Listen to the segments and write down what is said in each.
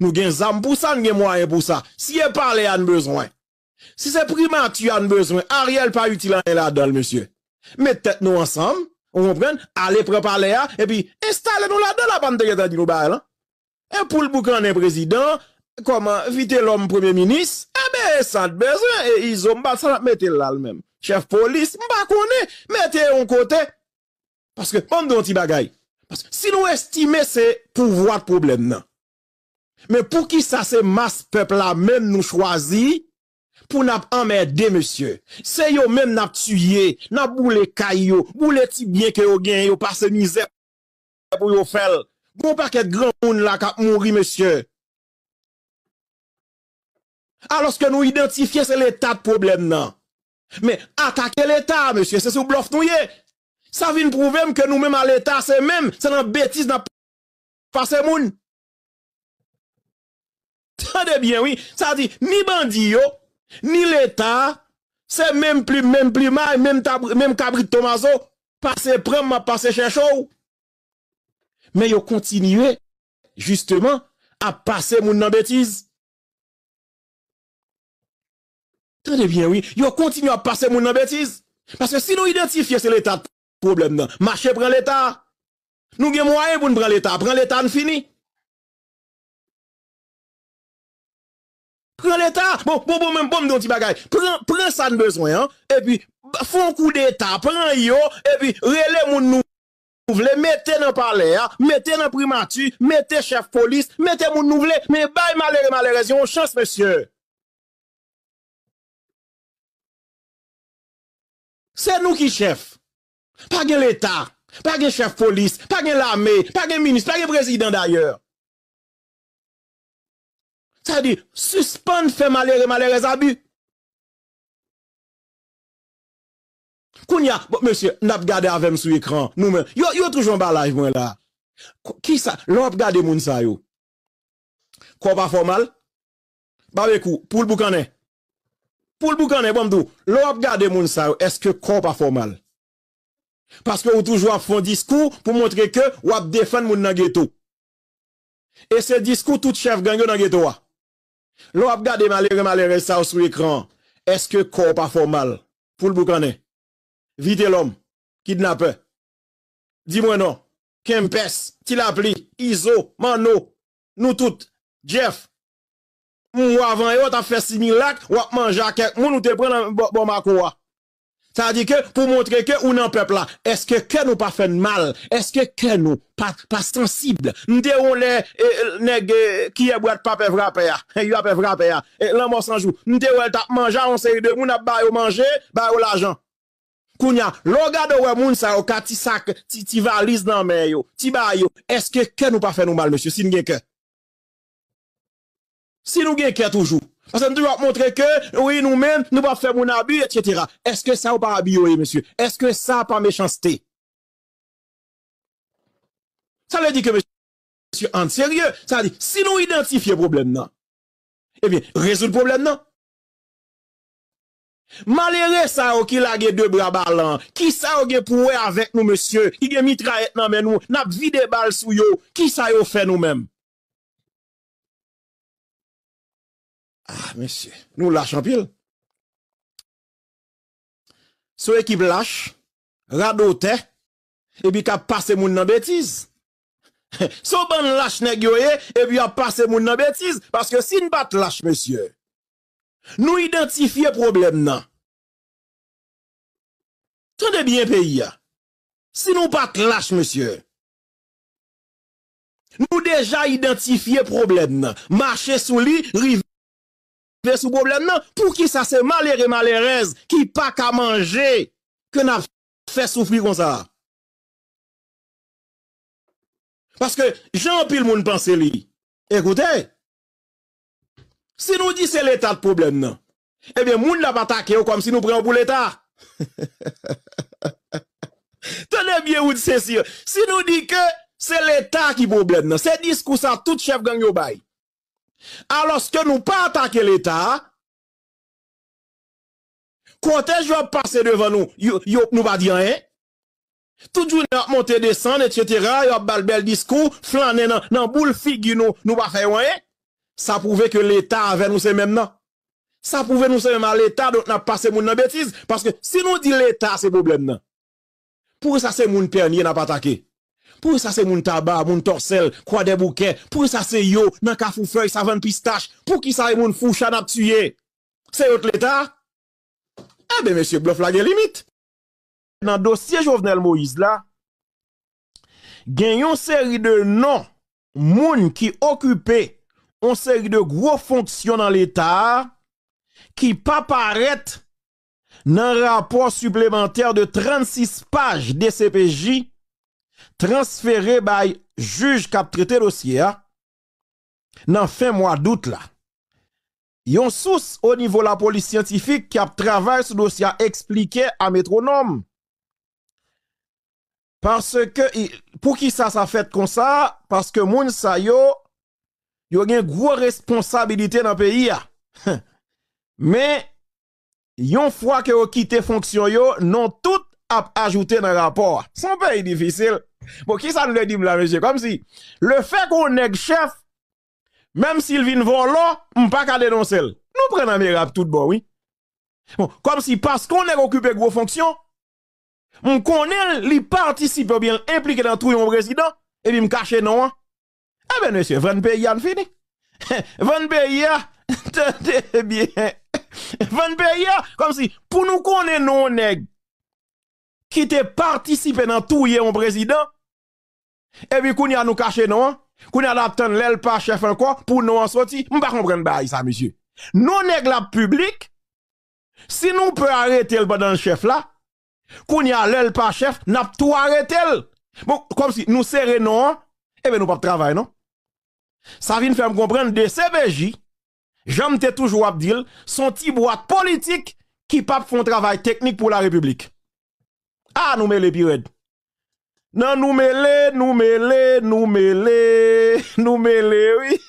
Nous avons des pour ça, nous avons moyen pour ça. Si elle parle, elle besoin. Si c'est primature, elle besoin. Ariel pas utile là-dedans, monsieur. Mettez nous ensemble, on comprend, allez préparer, hein. et puis installez-nous là-dedans, la bande de le bail. Hein. Et pour le boucan des président, comment vite l'homme premier ministre, eh bien, ça a besoin, et ils ont pas ça, mettez là le même. Chef police, m'a connu, mettez un côté. Parce que, on donne un petit bagay. Parce que si nous estimons c'est pouvoir problème, non. Mè pou ki sa se mas pepl la mèm nou chwazi pou nap amèdè, monsye. Se yo mèm nap tüyè, nap boule kay yo, boule tibye ke yo gen yo, pa se nizè pou yo fèl. Bou pa ket gran moun la ka mouri, monsye. A loske nou identifye se l'état pou blèm nan. Mè, atake l'état, monsye, se sou blof nou yè. Sa vin prouvem ke nou mèm al'état se mèm, se nan betis na pou moun. Tade bien, oui. Ça dit, ni bandit, ni l'État, c'est même plus, même plus mal, même, même Cabri Tomaso, passez prendre, ma passé chercher. Mais yo continué, justement, à passer mon nan bêtise. Tendez bien, oui. Yo continue à passer mon nan bêtise. Parce que si nous identifions, c'est l'État problème, non. Marché prend l'État. Nous avons moyen pour prendre l'État. Prend l'État, nous fini. Prends l'État. Bon, bon, bon, même bon, me petit bagage. Prends, prends ça de besoin, hein. Et puis, font coup d'État. Prends yo. Et puis, relève moun nou. Vous voulez mettre dans le hein. mettez dans primature, mettez chef police, mettez mon nouvelé, mais bail malheureux, malheureusement, on chance, monsieur. C'est nous qui chef. Pas l'État, pas chef police, pas l'armée, pas ministre, pas président d'ailleurs. Sa di, suspende fè malere malere zabi. Koun ya, bon, monsye, nap gade avem sou ekran. Yo toujouan ba live mwen la. Ki sa, lop gade moun sayo. Kwa pa formal? Ba be kou, pou lbouk ane. Pou lbouk ane, bomdou. Bon, lop gade moun sayo, eske kwa pa formal? Paske ou toujouan fon diskou pou montre ke wap defen moun nan geto. E se diskou tout chef gangyo nan geto wa. Lo ap gade malere malere sa ou sou ekran Eske kor pa fomal Poul bou kane Vite lom, kidnapè Di mwenon, kempes Tila pli, izo, man nou Nou tout, jef Moun wavan yo e ta fes Si min lak, wak man jakè Moun nou te pren nan bon makouwa Sa di ke pou montre ke ou nan pepla, eske ke nou pa fen mal? Eske ke nou pa sensibl? Nde ou le nege kiye bwad papevrape ya? E yu apevrape ya? E lan monsanjou? Nde ou el tap manja? On se yede moun ap bayo manje, bayo lajan? Kounya, loga de wè moun sa yo ka ti sak, ti valiz nan men yo, ti bayo. Eske ke nou pa fen nou mal, monsanjou? Sin genke? Sin nou genke toujou? Asan nou ap montre ke, ouye nou men, nou pa fe moun abu, etc. Eske sa ou pa abu yoye, monsye? Eske sa ou pa mechanste? Sa le di ke monsye, en serye, sa le di, si nou identifiye problem nan, ebyen, rezout problem nan? Malere sa ou ki lage de bra balan, ki sa ou ge pouwe avek nou monsye, ki gen mitra et nan men ou, nap vide bal sou yo, ki sa ou oh, fe nou men? Ah, monsieur, nous lâchons pile. So équipe lâche, radote, et puis qu'a passé moun nan bêtise. so ban lâche nèg eh, et puis a passé moun nan bêtise. Parce que si nous pas lâche, monsieur, nous identifions problème nan. Tenez bien pays Si nous pas lâche, monsieur, nous déjà identifié problème Marcher sous lit. rive Ve sou problem nan, pou ki sa se malere malerez, ki pa ka manje, ke na fe soufli kon sa. Paske, jan pil moun panse li. Ekoute, si nou di se letat problem nan, ebyen moun la patake yo kom si nou preon pou letat. Tene bie ou di se si yo, si nou di ke se letat ki problem nan, se dis kou sa tout chef gang yo baye. Alors que nous pas attaquer l'État, quand je passer devant nous, nous ne nous pas dire rien. Tout jour, nous monter, descendre, etc. Nous avons bel discours, flaner dans la boule, figure nous, nous pas faire rien. Ça prouve que l'État avait nous, c'est même Ça prouve nous, c'est même à l'État, donc nous passé mon bêtise. Parce que si nous disons l'État, c'est problème. Pour ça, c'est mon pernier n'a pas attaqué. pou y sa se moun taba, moun torsel, kwa de bouke, pou y sa se yo, nan ka fou fèy, sa van pistache, pou ki sa y moun fouchan ap tuye, se yot l'Etat, ebe eh mèsyè blof la gen limit. Nan dosye Jovenel Moïse la, gen yon seri de nan, moun ki okupè, yon seri de gro fonksyon nan l'Etat, ki pa paret, nan rapor sublementèr de 36 paj de CPJ, transfere bay juj kap trete dosye a, nan fe mwa dout la. Yon sous, o nivou la polis siyantifik, kap travay sou dosye a explike a metronom. Pou ki sa sa fet kon sa, paske moun sa yo, yo gen gwo responsabilite nan peyi a. Men, yon fwa ke yo kite fonksyon yo, nan tout, à ajouter dans le rapport. son pays difficile. Bon, qui ça nous le dit, monsieur? Comme si, le fait qu'on est chef, même s'il vient voler, on ne pas le dénoncer. Nous prenons un rap tout bon, oui. Bon, comme si, parce qu'on est occupé de gros fonctions, on connaît les participants bien impliqués dans tout le président, et puis me cacher non. Hein. Eh bien, monsieur, 20 pays, en fini. 20 pays, tenez bien. 20 pays, comme si, pour nous connaître, non, nègres qui te participé dans tout hier président, et puis qu'on y a nous caché non, qu'on y a l'aile pas chef encore pour nous en sortir. M'pas pas comprendre ça monsieur. Nous nèg la public si nous peut arrêter le dans chef là, qu'on y a l'aile pas chef, n'a tout arrêté. Bon, comme si nous serrions, non, eh bien, nous pas travail non. Ça vient faire comprendre de CBJ, j'aime toujours abdil, son petit boîte politique qui pas font travail technique pour la République. A ah, noumele pi red. Nan noumele, noumele, noumele, noumele, wii.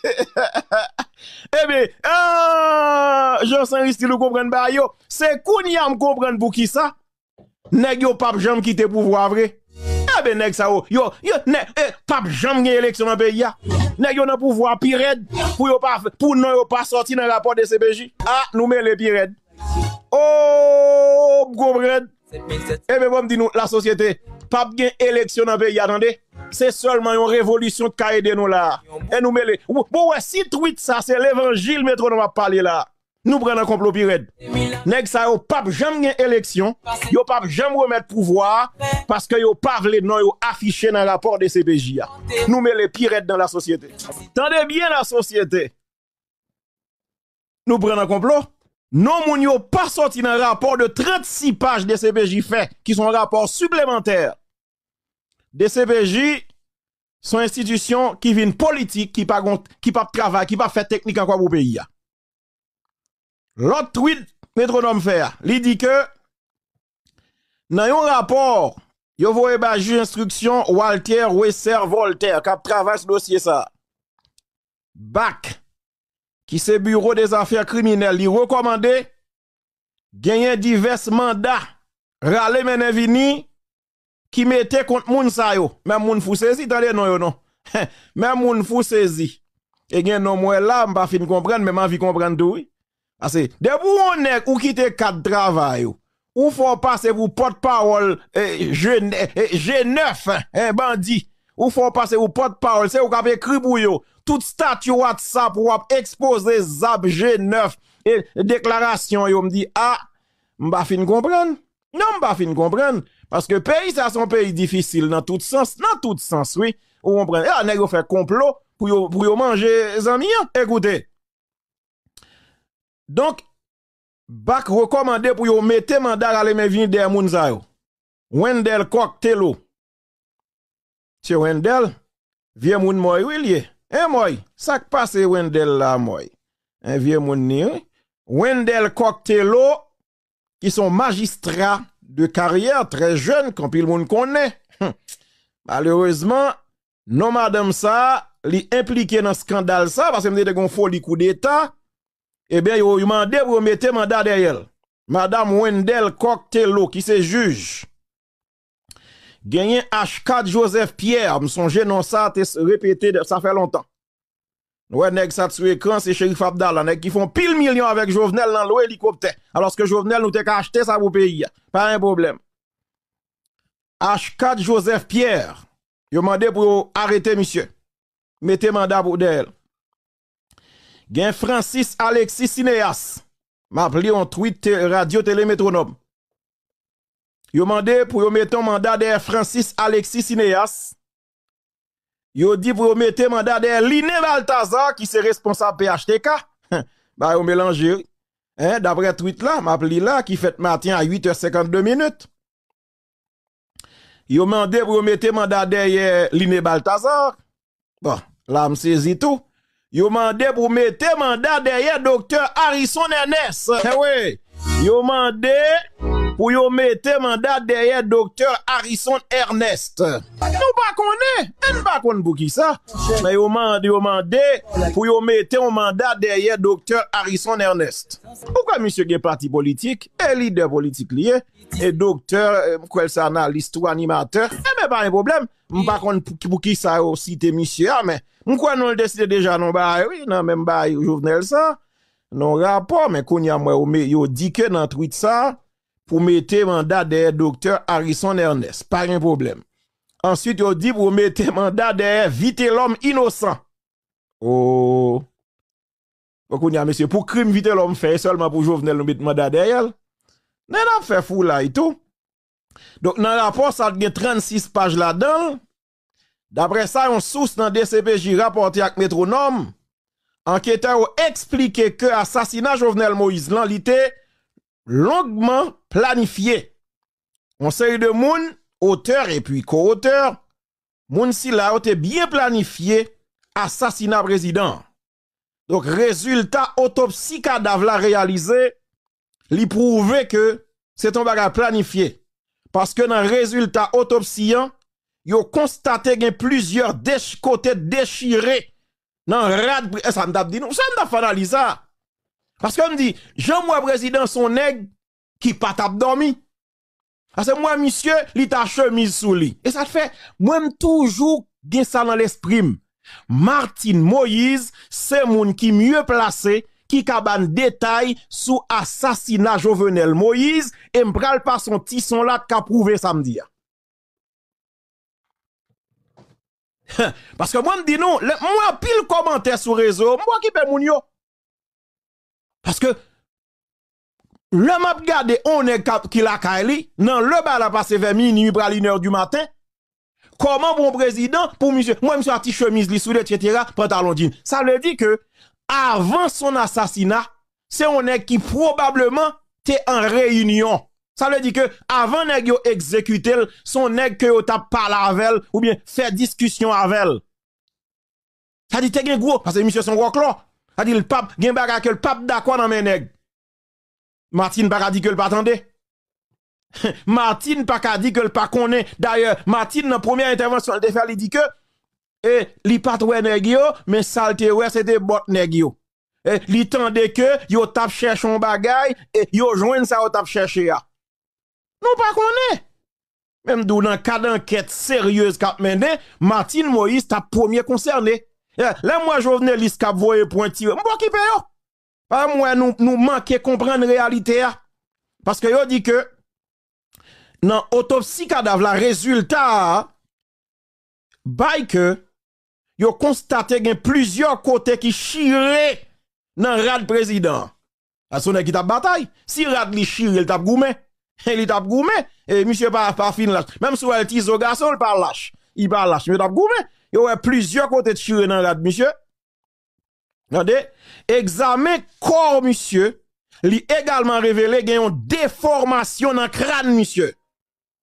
Ebe, eh aaa, ah, jonsan ristilou kompren ba yo. Se koun ya m kompren pou ki sa. Neg yo pap jom kite pou vwa vre. Ebe eh neg sa oh, yo, yo, yo, ne, e, pap jom nye eleksyonan pe ya. Neg yo nan pou vwa pi red. Pou yo pa, pou nou yo pa sorti nan rapport de CBJ. A, ah, noumele pi red. O, oh, go mrede. Eh bien, bon me nous la société, pas une élection dans le pays, attendez. C'est seulement une révolution qui a aidé nous là. Et nous mêlons. Bon, ouais, si tweet ça, c'est l'évangile, mais nous va parler là. Nous prenons un complot pirate. Nèg ça, pas pape jamais gagne élection, yo pape jamais remettre pouvoir, parce que yo pas les nous affiché dans le rapport de CPJ. Nous mettons les dans la société. Tendez bien la société. Nous prenons un complot. Non moun yo pa soti nan rapor de 36 paj de CPJ fe, ki son rapor suplementer. De CPJ, son institisyon ki vin politik, ki pa p traval, ki pa fe teknik an kwa pou peyi ya. Lot tweet metronom fe, li di ke, nan yon rapor, yo vou e ba ju instruksyon Walter Wessler-Volter, ka p traval se dosye sa. Bak, qui se bureau des affaires criminelles, il recommande gagner divers mandats, râler menevini, qui mettait contre moun sa yo, même moun fou saisi, dans les non non, même moun fou saisi. Et gen non moi là, finir fin comprendre, mais vi comprendre tout, oui. Parce que, debout on est, ou quitte quatre travail, ou faut passer pour porte-parole, G9, eh, un eh, eh, hein, bandit, ou faut passer vous porte-parole, c'est ou qu'avez écrit yo, tout statut WhatsApp ou exposer zab G9 et déclaration yo me dit ah m'ba fin comprendre non m'ba fin comprendre parce que pays ça son pays difficile dans tout sens dans tout sens oui ou on prend ah nèg fait complot pour yo pour yo manger hein. écoutez donc bak recommandé pour vous mettre mandat à les de des moun ça yo Wendell Cocktailo. c'est Wendell, vieux moun moi, oui, eh moi, ça qui passe Wendell là moi. Un vieux moun Wendell Coctello qui sont magistrats de carrière très jeunes quand il monde connaît. Hum. Malheureusement, non madame ça, li impliqué dans scandale ça parce que me gon folie coup d'état. Eh bien, yo demandé pour mettre mandat derrière. Madame Wendell Coctello qui se juge Gagné H4 Joseph Pierre, me non ça, t'es répété, ça fait longtemps. Ouais, nèg ça sur écran, c'est Sheriff Abdallah, nèg qui font pile million avec Jovenel dans l'hélicoptère. Alors que Jovenel nous a acheté ça pour pays, pas un problème. H4 Joseph Pierre, yo mandé pour arrêter monsieur. Mettez mandat pour d'elle. Gen Francis Alexis Sineas, m'a appelé en tweet radio télémétronome. Yo demandé pour yo mettre un mandat de Francis Alexis Sineas. Yo dit pour yo mettre mandat de Liné Baltazar qui c'est responsable PHTK. bah yo mélange. Hein, d'après tweet là, m'a là qui fait matin à 8h52 minutes. Yo demandé pour yo mettre mandat de Liné Baltazar. Bon, là je saisi tout. Yo mandé pour mettre mandat derrière Dr. Harrison Ernest. Eh oui. Yo pou yo mette mandat derye Dr. Harrison Ernest. Nou bakonè, e nou bakon pou ki sa, mè yo mande, yo mande, pou yo mette mandat derye Dr. Harrison Ernest. Euh, ou kwa, misye gen parti politik, e lider politik liye, e doktèr, pou kwel sa nan listou animatèr, e mè bar yon problem, mè bakon pou ki sa, ou site misye a, mè, mè kwa nou l'desite deja, nou ba, mè mba yon jouvnel sa, nou rapò, mè koun ya mwen, mè yo dike nan twit sa, pour mettre mandat derrière docteur Harrison Ernest. Pas un problème. Ensuite, il dit pour mettre mandat derrière vite l'homme innocent. Oh. Pour y a, monsieur, pour crime vite l'homme fait seulement pour Jovenel nous mettre mandat derrière. Non, non, fait fou là et tout. Donc, dans le rapport, ça a 36 pages là-dedans. D'après ça, on source dans DCPJ rapporté avec Métronome. Enquêteur expliqué que assassinat Jovenel Moïse l'an longuement planifié. On sait de moun, auteur et puis co-auteur, moun si la été bien planifié assassinat président. Donc résultat autopsie cadavre la réalisé, li prouve que c'est un bagage planifié parce que dans résultat autopsie a constaté gen plusieurs côtés déchirés dans rad eh, ça me dit non ça fait analyser parce que me dit, Jean-moi président son nègre qui pas dormi. Parce que moi, monsieur, il ta chemise sous lui. Et ça fait, moi, toujours, gen ça dans l'esprit. Martin Moïse, c'est mon qui mieux placé, qui cabane détail sous assassinat Jovenel Moïse, et m'pral pas son tisson là qu'a prouvé samedi. Parce que moi, me dis non, moi, pile commentaire sur réseau, moi qui pe moun yo. Parce que, le map gardé, on est qui la kaili, dans le bal a passé vers minuit, à 1h du matin, comment bon président, pour monsieur, moi, monsieur, a petite chemise, li etc., pantalon jean. Ça veut dire que, avant son assassinat, c'est on est qui probablement était en réunion. Ça veut dire que avant nèg yo exécuté, son nèg que yo t'a parlé avec ou bien fait discussion avec. Ça dit t'es gros parce que monsieur son gros a dit le pape, gen baga que le pape d'accord dans mes nèg. Martine pas dit que le pas Martin Martine pas dit que le pas connaît. D'ailleurs, Martine dans première intervention elle fait il dit que et eh, li pas trouvé mais salte ouais c'était bot nèg yo. Et eh, li tendait que yo tap cherche un bagay et yo joint ça yo tap chercher ya. Non pas connaît. Même dans le cas d'enquête sérieuse qu'a mené, Martine Moïse t'a premier concerné. Eh, là, moi, je qui a voyé pour un tir, m'bon qui paye Pas moi, nous, nous manquer comprendre réalité, Parce que yo dit que, dans autopsie cadavre, la résultat, bay que, yo constaté gen plusieurs côtés qui chiraient dans rad président. À son qui tap bataille. Si rad li chire, il tape goumé. Il tape goumé. Et monsieur pas pa fin Même si elle tise au garçon, il pas lâche. Il pas lâche, mais tape goumé. Yo a plusieurs côtés de tirer dans la monsieur. Regardez, examen corps monsieur, lui également révélé a une déformation dans le crâne monsieur.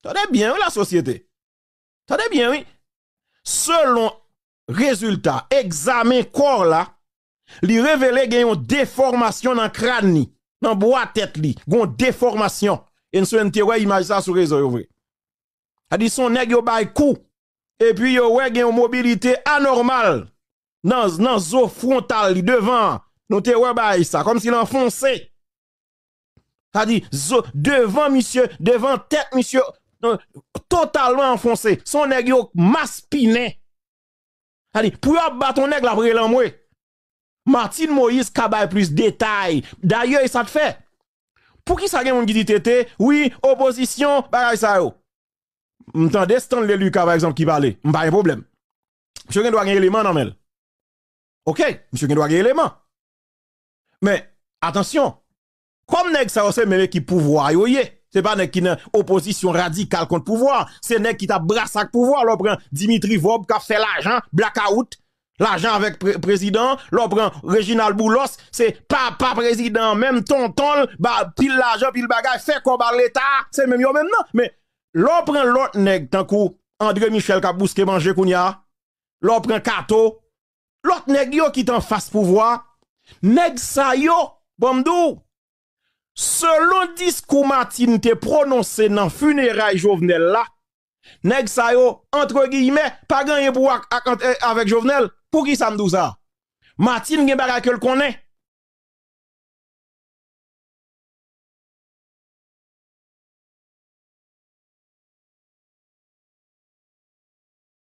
Attendez bien la société. Attendez bien oui. Selon résultat examen corps là, lui révélé a une déformation dans le crâne dans boîte tête li, une déformation. Et nous sommes image ça sur réseau vrai. A dit son nèg yo un coup et puis yo ouais une mobilité anormale dans dans zo frontale devant nous te ouais bah, ça comme s'il enfoncé. ça dit zo devant monsieur devant tête monsieur euh, totalement enfoncé son nèg yo maspiné ça dit pour battre ton nèg la moi Martin Moïse kabay plus détail d'ailleurs ça te fait pour qui ça gen moun ki dit tété oui opposition bah ça yo M'tendez Stanley Lucas, par exemple, qui parlait. pas un problème. Monsieur doit gagner élément dans elle. OK, monsieur doit gagner élément. Mais, attention. Comme nèg ça, c'est même qui pouvoir Ce C'est pas nèg qui une opposition radicale contre pouvoir. C'est nèg qui t'a brassé avec pouvoir. L'on prend Dimitri Vob qui a fait l'argent, blackout. L'argent avec président, l'on prend Reginald Boulos, c'est papa président, même tonton, bah, pile l'argent, pile bagage, fait combattre l'État, c'est même yo même non. Mais Lò pren lòt neg tan kou André Michel kap bouske manje koun ya, lò pren kato, lòt neg yo ki tan fasse pou vwa, neg sayo, bomdou, selon dis kou Matin te prononse nan funeray Jovenel la, neg sayo, entre gui ime, pagan yon pou akante avèk Jovenel, pou ki sa mdou sa, Matin gen bar akèl konè,